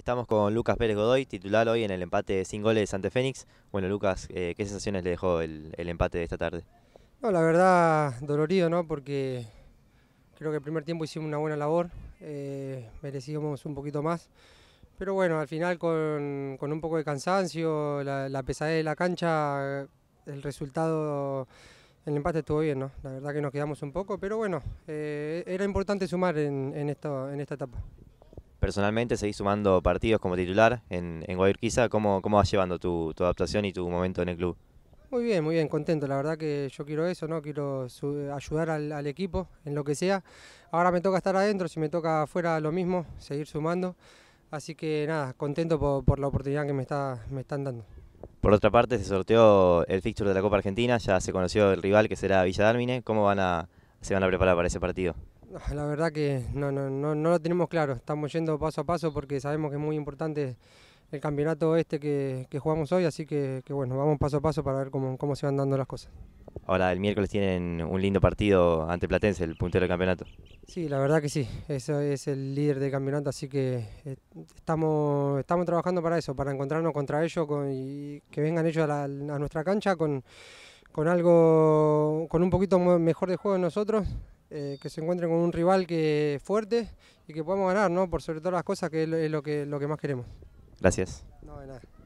Estamos con Lucas Pérez Godoy, titular hoy en el empate sin goles de santa Fénix. Bueno, Lucas, eh, ¿qué sensaciones le dejó el, empate de esta tarde? No, la verdad, dolorido, ¿no? Porque creo que el primer tiempo hicimos una buena labor, eh, merecíamos un poquito más. Pero bueno, al final con, un poco de cansancio, la, pesadez de la cancha, el resultado, el empate estuvo bien, ¿no? La verdad que nos quedamos un poco, pero bueno, eh, era importante sumar en, esto, en esta etapa personalmente seguís sumando partidos como titular en, en Guayurquiza. ¿Cómo, vas llevando tu, adaptación y tu momento en el club? Muy bien, muy bien, contento. La verdad que yo quiero eso, ¿no? Quiero ayudar al, equipo en lo que sea. Ahora me toca estar adentro, si me toca afuera lo mismo, seguir sumando. Así que nada, contento por, la oportunidad que me, está, me están dando. Por otra parte, se sorteó el fixture de la Copa Argentina, ya se conoció el rival que será Villa Dálmine. ¿Cómo van a, se van a preparar para ese partido? La verdad que no, no, lo tenemos claro, estamos yendo paso a paso porque sabemos que es muy importante el campeonato este que, jugamos hoy, así que, bueno, vamos paso a paso para ver cómo, se van dando las cosas. Ahora, el miércoles tienen un lindo partido ante Platense, el puntero del campeonato. Sí, la verdad que sí, eso es el líder del campeonato, así que eh, estamos, estamos trabajando para eso, para encontrarnos contra ellos con, y que vengan ellos a, nuestra cancha con, con algo, con un poquito mejor de juego de nosotros, eh, que se encuentren con un rival que fuerte y que podamos ganar, ¿no? Por sobre todas las cosas, que es lo que, lo que más queremos. Gracias. No, de nada.